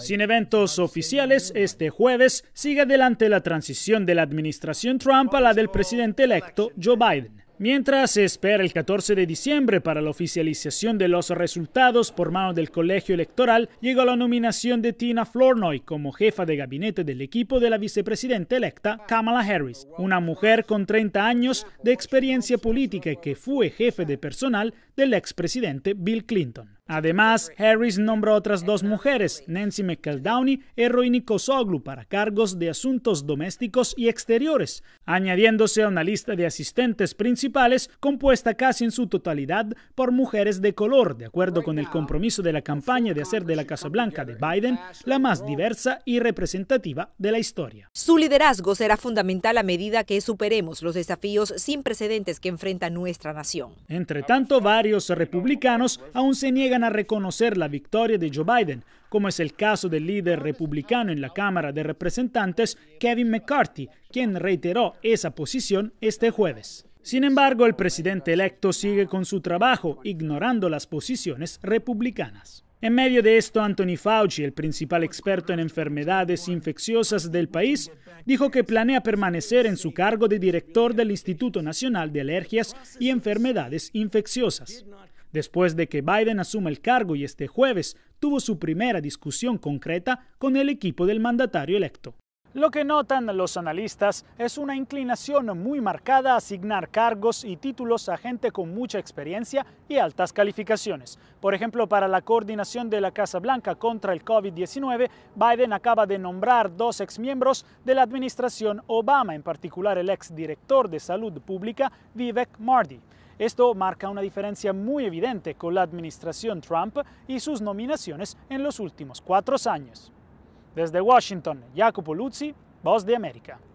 Sin eventos oficiales, este jueves sigue adelante la transición de la administración Trump a la del presidente electo Joe Biden. Mientras se espera el 14 de diciembre para la oficialización de los resultados por mano del colegio electoral, llegó la nominación de Tina Flournoy como jefa de gabinete del equipo de la vicepresidenta electa Kamala Harris, una mujer con 30 años de experiencia política que fue jefe de personal del expresidente Bill Clinton. Además, Harris nombró otras dos mujeres, Nancy McEldowney y Roini Kosoglu, para cargos de asuntos domésticos y exteriores, añadiéndose a una lista de asistentes principales compuesta casi en su totalidad por mujeres de color, de acuerdo con el compromiso de la campaña de hacer de la Casa Blanca de Biden la más diversa y representativa de la historia. Su liderazgo será fundamental a medida que superemos los desafíos sin precedentes que enfrenta nuestra nación. Entre tanto, varios republicanos aún se niegan a reconocer la victoria de Joe Biden, como es el caso del líder republicano en la Cámara de Representantes, Kevin McCarthy, quien reiteró esa posición este jueves. Sin embargo, el presidente electo sigue con su trabajo, ignorando las posiciones republicanas. En medio de esto, Anthony Fauci, el principal experto en enfermedades infecciosas del país, dijo que planea permanecer en su cargo de director del Instituto Nacional de Alergias y Enfermedades Infecciosas. Después de que Biden asuma el cargo y este jueves tuvo su primera discusión concreta con el equipo del mandatario electo. Lo que notan los analistas es una inclinación muy marcada a asignar cargos y títulos a gente con mucha experiencia y altas calificaciones. Por ejemplo, para la coordinación de la Casa Blanca contra el COVID-19, Biden acaba de nombrar dos exmiembros de la administración Obama, en particular el exdirector de salud pública Vivek Marty. Esto marca una diferencia muy evidente con la administración Trump y sus nominaciones en los últimos cuatro años. Desde Washington, Jacopo Luzzi, Boss di America.